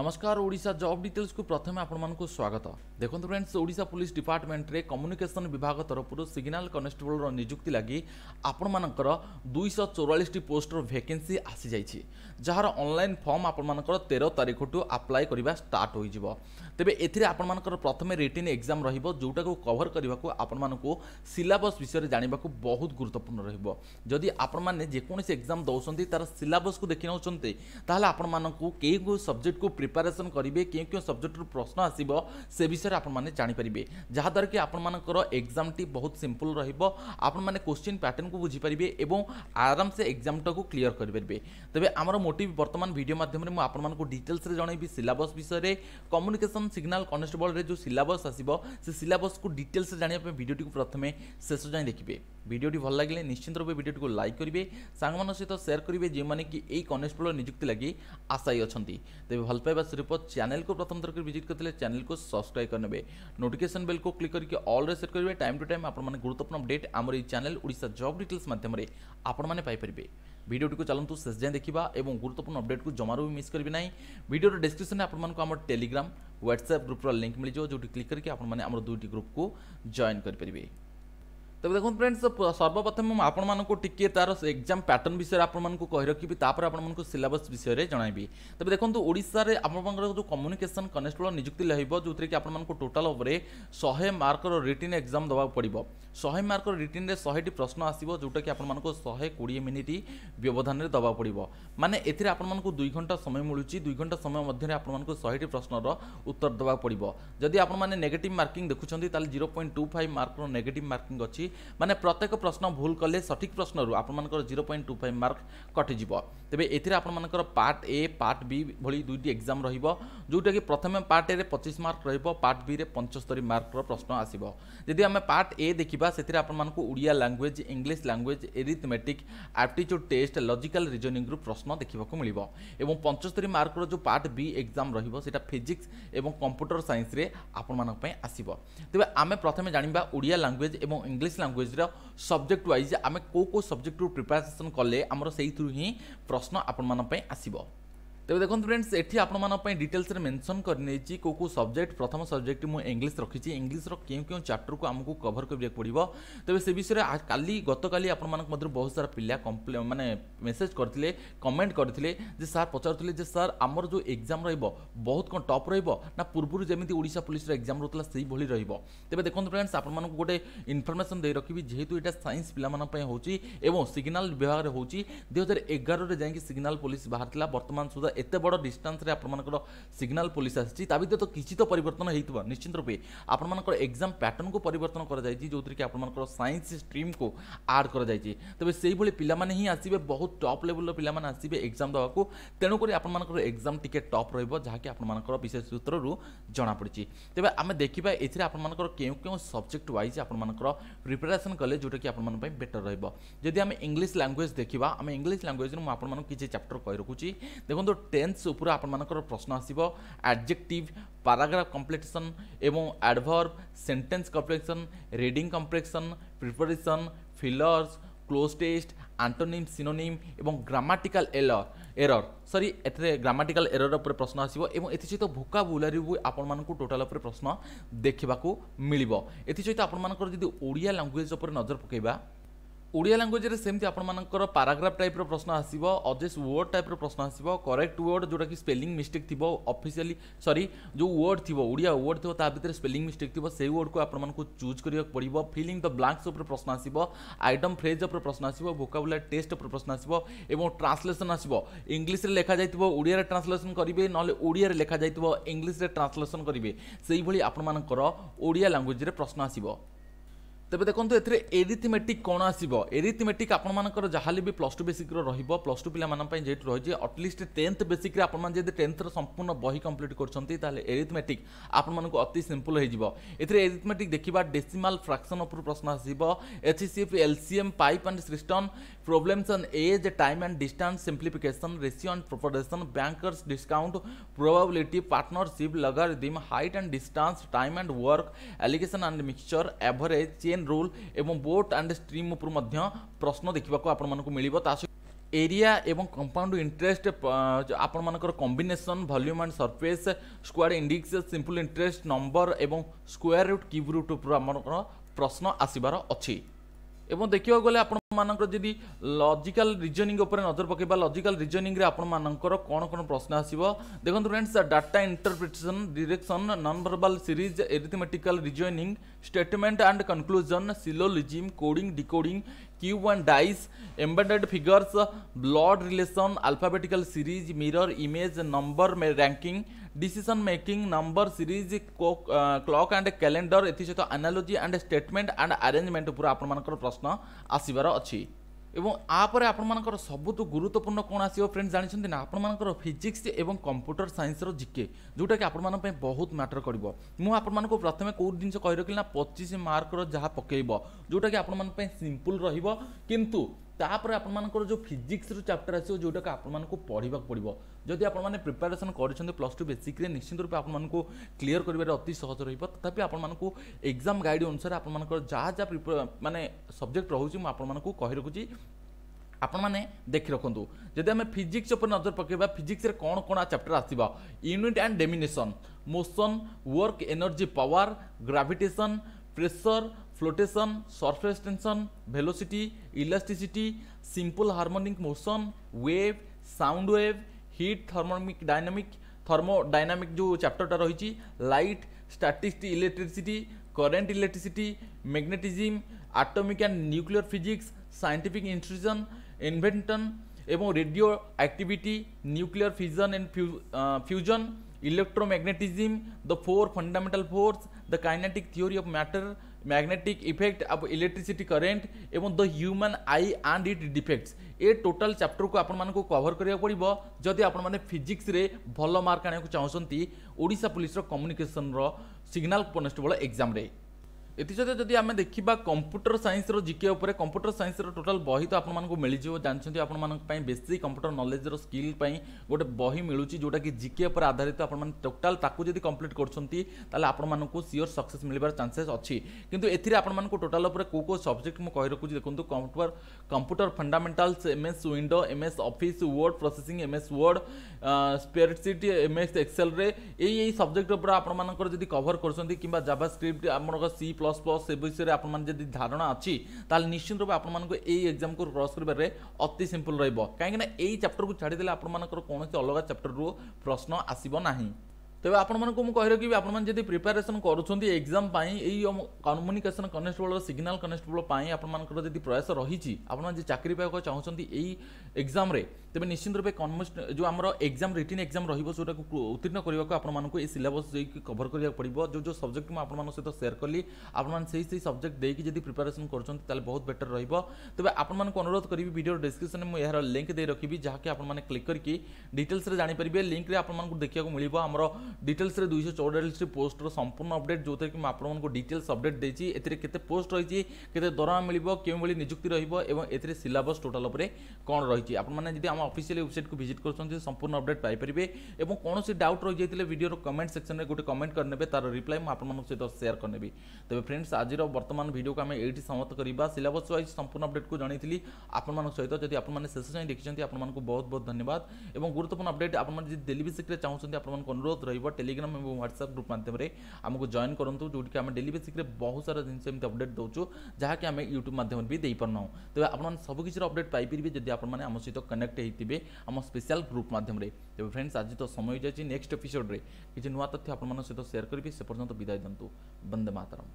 নমস্কার ওড়িশা জব ডিটেলসু প্রথমে আপনার স্বাগত দেখুন ফ্রেন্ডস ওড়িশা পুলিশ ডিপার্টমেন্টে কম্যুনিকেসন বিভাগ তরফর সিগনাল কনস্টেবলর নিযুক্তি লাগি আপনার দুইশ চৌরাশটি পোস্টর ভ্যাকেন্সি আসি যাই ଯାହାର ଅନଲାଇନ୍ ଫର୍ମ ଆପଣମାନଙ୍କର ତେର ତାରିଖଠୁ ଆପ୍ଲାଏ କରିବା ଷ୍ଟାର୍ଟ ହୋଇଯିବ ତେବେ ଏଥିରେ ଆପଣମାନଙ୍କର ପ୍ରଥମେ ରିଟିନ୍ ଏକ୍ଜାମ୍ ରହିବ ଯେଉଁଟାକୁ କଭର କରିବାକୁ ଆପଣମାନଙ୍କୁ ସିଲାବସ୍ ବିଷୟରେ ଜାଣିବାକୁ ବହୁତ ଗୁରୁତ୍ୱପୂର୍ଣ୍ଣ ରହିବ ଯଦି ଆପଣମାନେ ଯେକୌଣସି ଏକ୍ଜାମ୍ ଦେଉଛନ୍ତି ତା'ର ସିଲାବସ୍କୁ ଦେଖି ନେଉଛନ୍ତି ତାହେଲେ ଆପଣମାନଙ୍କୁ କେଉଁ କେଉଁ ସବଜେକ୍ଟକୁ ପ୍ରିପାରେସନ୍ କରିବେ କେଉଁ କେଉଁ ସବଜେକ୍ଟରୁ ପ୍ରଶ୍ନ ଆସିବ ସେ ବିଷୟରେ ଆପଣମାନେ ଜାଣିପାରିବେ ଯାହାଦ୍ୱାରା କି ଆପଣମାନଙ୍କର ଏକ୍ଜାମ୍ଟି ବହୁତ ସିମ୍ପଲ୍ ରହିବ ଆପଣମାନେ କୋଶ୍ଚିନ୍ ପ୍ୟାଟର୍ନକୁ ବୁଝିପାରିବେ ଏବଂ ଆରାମସେ ଏକ୍ଜାମ୍ଟାକୁ କ୍ଲିୟର୍ କରିପାରିବେ ତେବେ ଆମର মোটিভ বর্তমান ভিডিও মাধ্যমে মু আপনার ডিটেলসে জনাইবি সিলাবস বিষয়ে কম্যুনিকেসন সিগনাল কনস্টেবলের যে সিলাবস আসব সে সিলাবসকে ডিটেলসে জাঁয়া ভিডিওটি প্রথমে শেষ যাই দেখবে ভিডিওটি ভাল লাগলে নিশ্চিন্ত রূপে ভিডিওটি লাইক করবে সাংমান সহ সেয়ার করবে যে কি এই কনস্টেবল নিযুক্তি লাগি আশায়ী অনেক তবে ভাল পাইবা স্বরূপ চ্যানেল কু প্রথম থরক ভিজিট করলে চ্যানেল কু সবসক্রাইব করে নেবে নোটিফিকেশন বেল কু ক্লিক করি অলরে সেট করবে টাইম টু টাইম আপনার গুরুত্বপূর্ণ অপডেট আমার এই চ্যানেল ওড়শা জব ডিটেলস মাধ্যমে আপনার পাইপারে ভিডিওটি চলতু শেষ যায় দেখা এবং গুরুত্বপূর্ণ অপডেট জমার भी মিস করবে না ভিডিওর ডেসক্রিপশন আপনার আমার টেলিগ্রাম হোয়াটসঅ্যাপ গ্রুপর লিঙ্ক মিলিযোগ যেটি ক্লিক করি আপনার আমার দুইটি গ্রুপ কু জয়েন করে তবে দেখুন ফ্রেন্ডস সর্বপ্রথম আপনার টিকিয়ে তার এক্সাম প্যাটর্ন বিষয়ে আপনার কই রাখবি তাপরে আপনার সিলেবস বিষয়ে জনাইবি তবে দেখুন ওড়শার আপনার যে কম্যুনিকেসন কনেস্টেবল নিযুক্তি রহব যে আপনার টোটাল উপরে শহে মার্কর রিটিন এক্সাম দেওয়া পড়ব শহে মার্কর রিটিনে শহেটি প্রশ্ন আসব যেটা কি আপনার শহে কোড়ি মিনিট ব্যবধানে দেওয়া পড়ব মানে এতে আপনার দুই ঘন্টা সময় মিলুচি দুই ঘন্টা সময় মধ্যে আপনার শহেটি প্রশ্নর উত্তর দেওয়া পড়ব যদি আপনার নেগেটিভ মার্কিং দেখুছেন তাহলে জিরো পয়েন্ট টু ফাইভ মার্কর নেগেটিভ মার্কিং অছি মানে প্রত্যেক প্রশ্ন ভুল কলে সঠিক প্রশ্নর আপনার zero point two five mark কটিযোগ তবে এতে আপনার পার্ট এ পার্ট বি ভি দুইটি এক্সাম রহব যেটা কি প্রথমে পার্ট এ পঁচিশ মার্ক রহব পার্ট বি রে পঞ্চস্তরি মার্কর প্রশ্ন আসব যদি আমি পার্ট এ দেখা সেটি আপনার Odia language English language arithmetic aptitude test logical ରିଜନିଂରୁ ପ୍ରଶ୍ନ ଦେଖିବାକୁ ମିଳିବ ଏବଂ ପଞ୍ଚସ୍ତରୀ ମାର୍କର ଯେଉଁ ପାର୍ଟ ବି ଏକ୍ଜାମ୍ ରହିବ ସେଇଟା ଫିଜିକ୍ସ ଏବଂ କମ୍ପ୍ୟୁଟର ସାଇନ୍ସରେ ଆପଣମାନଙ୍କ ପାଇଁ ଆସିବ ତେବେ ଆମେ ପ୍ରଥମେ ଜାଣିବା ଓଡ଼ିଆ ଲାଙ୍ଗୁଏଜ୍ ଏବଂ ଇଂଲିଶ ଲାଙ୍ଗୁଏଜ୍ର ସବଜେକ୍ଟ ୱାଇଜ୍ ଆମେ କେଉଁ କେଉଁ ସବଜେକ୍ଟରୁ ପ୍ରିପାରେସନ୍ କଲେ ଆମର ସେଇଥିରୁ ହିଁ ପ୍ରଶ୍ନ ଆପଣମାନଙ୍କ ପାଇଁ ଆସିବ ତେବେ ଦେଖନ୍ତୁ ଫ୍ରେଣ୍ଡସ୍ ଏଠି ଆପଣମାନଙ୍କ ପାଇଁ ଡିଟେଲ୍ସରେ ମେନସନ୍ କରିନେଇଛି କେଉଁ କେଉଁ ସବଜେକ୍ଟ ପ୍ରଥମ ସବଜେକ୍ଟ ମୁଁ ଇଂଲିଶ ରଖିଛି ଇଂଲିଶର କେଉଁ କେଉଁ ଚାପ୍ଟରକୁ ଆମକୁ କଭର କରିବାକୁ ପଡ଼ିବ ତେବେ ସେ ବିଷୟରେ କାଲି ଗତକାଲି ଆପଣମାନଙ୍କ ମଧ୍ୟରୁ ବହୁତ ସାରା ପିଲା କମ୍ପ୍ଲେ ମାନେ ମେସେଜ କରିଥିଲେ କମେଣ୍ଟ କରିଥିଲେ ଯେ ସାର୍ ପଚାରୁଥିଲେ ଯେ ସାର୍ ଆମର ଯେଉଁ ଏକ୍ଜାମ୍ ରହିବ ବହୁତ କ'ଣ ଟପ୍ ରହିବ ନା ପୂର୍ବରୁ ଯେମିତି ଓଡ଼ିଶା ପୋଲିସର ଏକ୍ଜାମ୍ ରହୁଥିଲା ସେଇଭଳି ରହିବ ତେବେ ଦେଖନ୍ତୁ ଫ୍ରେଣ୍ଡସ୍ ଆପଣମାନଙ୍କୁ ଗୋଟେ ଇନଫର୍ମେସନ୍ ଦେଇ ରଖିବି ଯେହେତୁ ଏଇଟା ସାଇନ୍ସ ପିଲାମାନଙ୍କ ପାଇଁ ହେଉଛି ଏବଂ ସିଗ୍ନାଲ ବିଭାଗରେ ହେଉଛି ଦୁଇ ହଜାର ଏଗାରରେ ଯାଇକି ସିଗ୍ନାଲ ପୋଲିସ ବାହାରିଥିଲା ବର୍ତ୍ତମାନ ସୁଦ୍ଧା এত বড় ডিষ্টান্সে আপনার সিগনাল পুলিশ আসছে তা ভিতরে তো কিছু তো পরিবর্তন হয়েছে নিশ্চিত রূপে আপনার এক্সাম প্যাটর্ন কু পরিবর্তন করা যাই যেটি কি আপনার সাইন্স স্ট্রিম কু আড করা যাই তবে সেইভাবে পিলামানে হি আসবে বহু টপ লেভেলর পিলামানে আসবে এক্সাম দেওয়া তেণুকরি আপনার এক্সাম টিকে টপ রহব যা কি আপনার বিশেষ সূত্রর জনাপড়ি তবে আমি দেখবা এতে আপনার কেউ কেউ সবজেক্ট ওয়াইজ আপনার প্রিপারেসন কলে যেটা কি আপনার বেটর রহব যদি আমি ইংলিশ ল্যাঙ্গুয়েজ দেখা আমি ইংলিশ ল্যাঙ্গুয়েজ আপনার কিছু চ্যাপ্টর কই রাখুছি দেখুন টেন্স উপরে আপনার প্রশ্ন আসব আডজেক্টিভ প্যারাগ্রাফ কমপ্লেকশন এবং adverb sentence completion reading completion preparation fillers cloze test antonym synonym এবং গ্রামাটিকাল এলর এরর সরি এতে গ্রামাটিকাল এরর উপরে প্রশ্ন আসব এবং এসহ ভোকাবুলারি আপনার টোটাল উপরে প্রশ্ন দেখা মিলব এসহ আপনার যদি ওড়িয়া ল্যাঙ্গুয়েজ উপরে নজর পকাইবা ଓଡ଼ିଆ ଲାଙ୍ଗୁଏଜରେ ସେମିତି ଆପଣମାନଙ୍କର ପାରାଗ୍ରାଫ ଟାଇପ୍ର ପ୍ରଶ୍ନ ଆସିବ ଅଜେସ୍ ୱାର୍ଡ଼ ଟାଇପ୍ର ପ୍ରଶ୍ନ ଆସିବ କରେକ୍ଟ ୱାର୍ଡ଼ ଯେଉଁଟାକି ସ୍ପେଲିଂ ମିଷ୍ଟେକ୍ ଥିବ ଅଫିସିଆଲି ସରି ଯେଉଁ ୱାର୍ଡ଼ ଥିବ ଓଡ଼ିଆ ୱାର୍ଡ଼ ଥିବ ତା ଭିତରେ ସ୍ପେଲିଂ ମିଷ୍ଟେକ୍ ଥିବ ସେଇ ୱାର୍ଡ଼କୁ ଆପଣମାନଙ୍କୁ ଚୁଜ୍ କରିବାକୁ ପଡ଼ିବ ଫିଲିଂ ଦ ବ୍ଲାଙ୍କ୍ସ ଉପରେ ପ୍ରଶ୍ନ ଆସିବ ଆଇଟମ୍ ଫ୍ରେଜ୍ ଉପରେ ପ୍ରଶ୍ନ ଆସିବ ଭୋକାବୁଲାର ଟେଷ୍ଟ ଉପରେ ପ୍ରଶ୍ନ ଆସିବ ଏବଂ ଟ୍ରାନ୍ସଲେସନ୍ ଆସିବ ଇଂଲିଶରେ ଲେଖାଯାଇଥିବ ଓଡ଼ିଆରେ ଟ୍ରାନ୍ସଲେସନ୍ କରିବେ ନହେଲେ ଓଡ଼ିଆରେ ଲେଖାଯାଇଥିବ ଇଂଲିଶରେ ଟ୍ରାନ୍ସଲେସନ୍ କରିବେ ସେଇଭଳି ଆପଣମାନଙ୍କର ଓଡ଼ିଆ ଲାଙ୍ଗୁଏଜରେ ପ୍ରଶ୍ନ ଆସିବ ତେବେ ଦେଖନ୍ତୁ ଏଥିରେ ଏରିଥମେଟିକ୍ କ'ଣ ଆସିବ ଏରିଥମେଟିକ୍ ଆପଣମାନଙ୍କର ଯାହାହେଲେ ବି ପ୍ଲସ୍ ଟୁ ବେସିକ୍ର ରହିବ ପ୍ଲସ୍ ଟୁ ପିଲାମାନଙ୍କ ପାଇଁ ଯେହେତୁ ରହିଛି ଅଟଲିଷ୍ଟ ଟେନ୍ଥ ବେସିକ୍ରେ ଆପଣମାନେ ଯଦି ଟେନ୍ଥର ସମ୍ପୂର୍ଣ୍ଣ ବହି କମ୍ପ୍ଲିଟ୍ କରୁଛନ୍ତି ତାହେଲେ ଏରିଥମେଟିକ୍ ଆପଣମାନଙ୍କୁ ଅତି ସିମ୍ପଲ୍ ହେଇଯିବ ଏଥିରେ ଏରିଥମେଟିକ୍ ଦେଖିବା ଡେସିମାଲ୍ ଫ୍ରାକ୍ସନ୍ ଉପରୁ ପ୍ରଶ୍ନ ଆସିବ H C F LCM pipe and cistern problems on age time and distance simplification ratio and proportion bankers discount probability partnership logarithm height and distance time and work alligation and mixture average chain main rule ଏବଂ boat and stream ଉପରୁ ମଧ୍ୟ ପ୍ରଶ୍ନ ଦେଖିବାକୁ ଆପଣମାନଙ୍କୁ ମିଳିବ ତା ସହିତ area ଏବଂ କମ୍ପାଉଣ୍ଡ ଇଣ୍ଟରେଷ୍ଟ ଆପଣମାନଙ୍କର combination volume and surface square indices simple interest number ଏବଂ ସ୍କୋୟାର୍ ରୁଟ୍ କିବ୍ ରୁଟ୍ ଉପରୁ ଆମର ପ୍ରଶ୍ନ ଆସିବାର ଅଛି ଏବଂ ଦେଖିବାକୁ ଗଲେ ଆପଣ ମାନଙ୍କର ଯଦି ଲଜିକାଲ ରିଜନିଂ ଉପରେ ନଜର ପକାଇବା ଲଜିକାଲ ରିଜନିଂରେ ଆପଣମାନଙ୍କର କ'ଣ କ'ଣ ପ୍ରଶ୍ନ ଆସିବ ଦେଖନ୍ତୁ friends data interpretation direction non verbal series arithmetical reasoning statement and conclusion syllogism coding decoding cube and dice embedded figures blood relation alphabetical series mirror image number ranking decision making number series clock and calendar एथि सहित analogy and statement and arrangement पूरा आपर प्रश्न आसबार अच्छी এবং আপরে আপনার সবুঠু গুরুত্বপূর্ণ কোণ আসবে ফ্রেন্ডস জাঁচান না আপনার ফিজিক্স এবং কম্পুটর সাইন্সর জিকে যেটাকি আপনার বহুত ম্যাটর করব মু আপনার প্রথমে কেউ জিনিস কই রাখি না পঁচিশ মার্কর যা পকাইব যেটাকি আপনার সিম্পল রহব কিন্তু ତାପରେ ଆପଣମାନଙ୍କର ଯେଉଁ ଫିଜିକ୍ସର ଚାପ୍ଟର ଆସିବ ଯେଉଁଟାକି ଆପଣମାନଙ୍କୁ ପଢ଼ିବାକୁ ପଡ଼ିବ ଯଦି ଆପଣମାନେ ପ୍ରିପାରେସନ୍ କରିଛନ୍ତି ପ୍ଲସ୍ ଟୁ ବେସିକ୍ରେ ନିଶ୍ଚିତ ରୂପେ ଆପଣମାନଙ୍କୁ କ୍ଲିଅର୍ କରିବାରେ ଅତି ସହଜ ରହିବ ତଥାପି ଆପଣମାନଙ୍କୁ ଏକ୍ଜାମ୍ ଗାଇଡ଼ ଅନୁସାରେ ଆପଣମାନଙ୍କର ଯାହା ଯାହା ମାନେ ସବଜେକ୍ଟ ରହୁଛି ମୁଁ ଆପଣମାନଙ୍କୁ କହି ରଖୁଛି ଆପଣମାନେ ଦେଖି ରଖନ୍ତୁ ଯଦି ଆମେ ଫିଜିକ୍ସ ଉପରେ ନଜର ପକାଇବା ଫିଜିକ୍ସରେ କ'ଣ କ'ଣ ଚାପ୍ଟର ଆସିବ unit and dimension motion work energy power gravitation pressure flotation, surface tension, velocity, elasticity, simple harmonic motion, wave, sound wave, heat thermodynamic dynamic, thermodynamic जो chapter टा रही light, statics electricity, current electricity, magnetism, atomic and nuclear physics, scientific intrusion, invention এবং radioactivity nuclear fission and fusion electromagnetism the four fundamental force the kinetic theory of matter magnetic effect of electricity current एवं the human eye and its defects ए total chapter को आपण मानक cover करिया पड़िबो जदि आपण माने फिजिक्स रे भलो मार्क आने को चाहौसंती ओडिसा पुलिस रो कम्युनिकेशन रो सिग्नल कॉन्स्टेबल एग्जाम रे ଏଥିସହିତ ଯଦି ଆମେ ଦେଖିବା କମ୍ପ୍ୟୁଟର ସାଇନ୍ସର ଜିକେ ଉପରେ କମ୍ପ୍ୟୁଟର ସାଇନ୍ସର ଟୋଟାଲ୍ ବହି ତ ଆପଣମାନଙ୍କୁ ମିଳିଯିବ ଜାଣିଛନ୍ତି ଆପଣମାନଙ୍କ ପାଇଁ ବେଶୀ କମ୍ପ୍ୟୁଟର ନଲେଜର ସ୍କିଲ୍ ପାଇଁ ଗୋଟେ ବହି ମିଳୁଛି ଯେଉଁଟାକି ଜିକେ ଉପରେ ଆଧାରିତ ଆପଣମାନେ ଟୋଟାଲ୍ ତାକୁ ଯଦି କମ୍ପ୍ଲିଟ୍ କରୁଛନ୍ତି ତାହେଲେ ଆପଣମାନଙ୍କୁ ସିଓର୍ ସକ୍ସେସ୍ ମିଳିବାର ଚାନ୍ସେସ୍ ଅଛି କିନ୍ତୁ ଏଥିରେ ଆପଣମାନଙ୍କୁ ଟୋଟାଲ୍ ଉପରେ କେଉଁ କେଉଁ ସବଜେକ୍ଟ ମୁଁ କହି ରଖୁଛି ଦେଖନ୍ତୁ computer computer fundamentals MS Window MS Office word processing MS Word spreadsheet MS ଏକ୍ସେଲ୍ରେ ଏଇ ଏଇ ସବଜେକ୍ଟ ଉପରେ ଆପଣମାନଙ୍କର ଯଦି କଭର୍ କରୁଛନ୍ତି କିମ୍ବା ଜାଭା ସ୍କ୍ରିପ୍ଟ ଆମର ସି ପ୍ଲସ୍ ପ୍ଲସ୍ ଏ ବିଷୟରେ ଆପଣମାନେ ଯଦି ଧାରଣା ଅଛି ତାହେଲେ ନିଶ୍ଚିତ ରୂପେ ଆପଣମାନଙ୍କୁ ଏଇ ଏକ୍ଜାମ୍କୁ କ୍ରସ୍ କରିବାରେ ଅତି ସିମ୍ପଲ୍ ରହିବ କାହିଁକିନା ଏଇ ଚାପ୍ଟରକୁ ଛାଡ଼ିଦେଲେ ଆପଣମାନଙ୍କର କୌଣସି ଅଲଗା ଚାପ୍ଟରରୁ ପ୍ରଶ୍ନ ଆସିବ ନାହିଁ ତେବେ ଆପଣମାନଙ୍କୁ ମୁଁ କହି ରଖିବି ଆପଣମାନେ ଯଦି ପ୍ରିପାରେସନ୍ କରୁଛନ୍ତି ଏକ୍ଜାମ୍ ପାଇଁ ଏଇ କମ୍ୟୁନିକେସନ୍ କନେଷ୍ଟବଳର ସିଗ୍ନାଲ୍ କନେଷ୍ଟବଳ ପାଇଁ ଆପଣମାନଙ୍କର ଯଦି ପ୍ରୟାସ ରହିଛି ଆପଣମାନେ ଯଦି ଚାକିରି ପାଇବାକୁ ଚାହୁଁଛନ୍ତି ଏଇ ଏକ୍ଜାମ୍ରେ ତେବେ ନିଶ୍ଚିତ ରୂପେ କନମେଷ୍ଟ ଯେଉଁ ଆମର ଏକ୍ଜାମ୍ ରିଟିନ୍ ଏକ୍ଜାମ୍ ରହିବ ଯେଉଁଟାକୁ ଉତ୍ତୀର୍ଣ୍ଣ କରିବାକୁ ଆପଣମାନଙ୍କୁ ଏଇ ସିଲାବସ୍ ଦେଇକି କଭର୍ କରିବାକୁ ପଡ଼ିବ ଯେଉଁ ଯେଉଁ ସବଜେକ୍ଟ ମୁଁ ଆପଣମାନଙ୍କ ସହିତ ସେୟାର କଲି ଆପଣମାନେ ସେହି ସେହି ସବଜେକ୍ଟ ଦେଇକି ଯଦି ପ୍ରିପାରେସନ୍ କରୁଛନ୍ତି ତାହେଲେ ବହୁତ ବେଟର୍ ରହିବ ତେବେ ଆପଣମାନଙ୍କୁ ଅନୁରୋଧ କରିବି ଭିଡ଼ିଓର ଡିସ୍କ୍ରିପ୍ସନ୍ରେ ମୁଁ ଏହାର ଲିଙ୍କ୍ ଦେଇ ରଖିବି ଯାହାକି ଆପଣମାନେ କ୍ଲିକ୍ କରିକି ଡିଟେଲ୍ସରେ ଜାଣିପାରିବେ ଲିଙ୍କ୍ରେ ଆପଣମାନଙ୍କୁ ଦେଖିବାକୁ ମିଳିବ ଆମର ডিটেলসরে দুইশো চৌরাল্লিশটি পোস্টর সম্পূর্ণ অপডেট ଯେଉଁଥିରେ କି ମୁଁ ଆପଣମାନଙ୍କୁ ଡିଟେଲ୍ସ ଅପଡେଟ୍ ଦେଇଛି ଏଥିରେ କେତେ ପୋଷ୍ଟ ରହିଛି କେତେ ଦରମା ମିଳିବ କେଉଁଭଳି ନିଯୁକ୍ତି ରହିବ ଏବଂ ଏଥିରେ ସିଲାବସ୍ ଟୋଟାଲ୍ ଉପରେ କ'ଣ ରହିଛି ଆପଣମାନେ ଯଦି ଆମ ଅଫିସିଆଲ ୱେବସାଇଟ୍କୁ ଭିଜିଟ୍ କରୁଛନ୍ତି ସମ୍ପୂର୍ଣ୍ଣ ଅପଡେଟ୍ ପାଇପାରିବେ ଏବଂ କୌଣସି ଡାଉଟ୍ ରହିଯାଇଥିଲେ ଭିଡ଼ିଓର କମେଣ୍ଟ ସେକ୍ସନରେ ଗୋଟେ କମେଣ୍ଟ କରିନେବେ ତାର ରିପ୍ଲାଏ ମୁଁ ଆପଣମାନଙ୍କ ସହିତ ସେୟାର କରିନେବି ତେବେ ଫ୍ରେଣ୍ଡସ୍ ଆଜିର ବର୍ତ୍ତମାନ ଭିଡ଼ିଓକୁ ଆମେ ଏଇଠି ସମାପ୍ତ କରିବା ସିଲାବସ୍ ୱାଇଜ୍ ସମ୍ପୂର୍ଣ୍ଣ ଅପଡେଟ୍କୁ ଜଣାଇଥିଲି ଆପଣମାନଙ୍କ ସହିତ ଯଦି ଆପଣମାନେ ଶେଷ ଯାଏଁ ଦେଖିଛନ୍ତି ଆପଣମାନଙ୍କୁ ବହୁତ ବହୁତ ଧନ୍ୟବାଦ ଏବଂ ଗୁରୁତ୍ୱପୂର୍ଣ୍ଣ ଅପଡେଟ୍ ଆପଣମାନେ ଯଦି ଡେଲି ବେସିକ୍ରେ ଚାହୁଁଛନ୍ତି ଆପଣମାନଙ୍କୁ ଅନୁରୋଧ ରହିବ বা টেলিগ্রাম মে বা হোয়াটসঅ্যাপ গ্রুপ মাধ্যমে আমাকো জয়েন করন্তু যো কি আমি ডেলি বেসিক রে বহুত সারা দিন সে আপডেট দউচো যাহা কি আমি ইউটিউব মাধ্যমেও দিই পারন তো আপনন সবকিছুর আপডেট পাই পইবি যদি আপন মানে আমসিত কানেক্ট হেইতিবে আমো স্পেশাল গ্রুপ মাধ্যমে রে তো ফ্রেন্ডস আজি তো সময় হয়ে যাচি নেক্সট এপিসোড রে কিছু নয়া তথ্য আপন মানে সাথে শেয়ার করবি সে পর্যন্ত বিদায় দন্তু বন্ধ মাতরম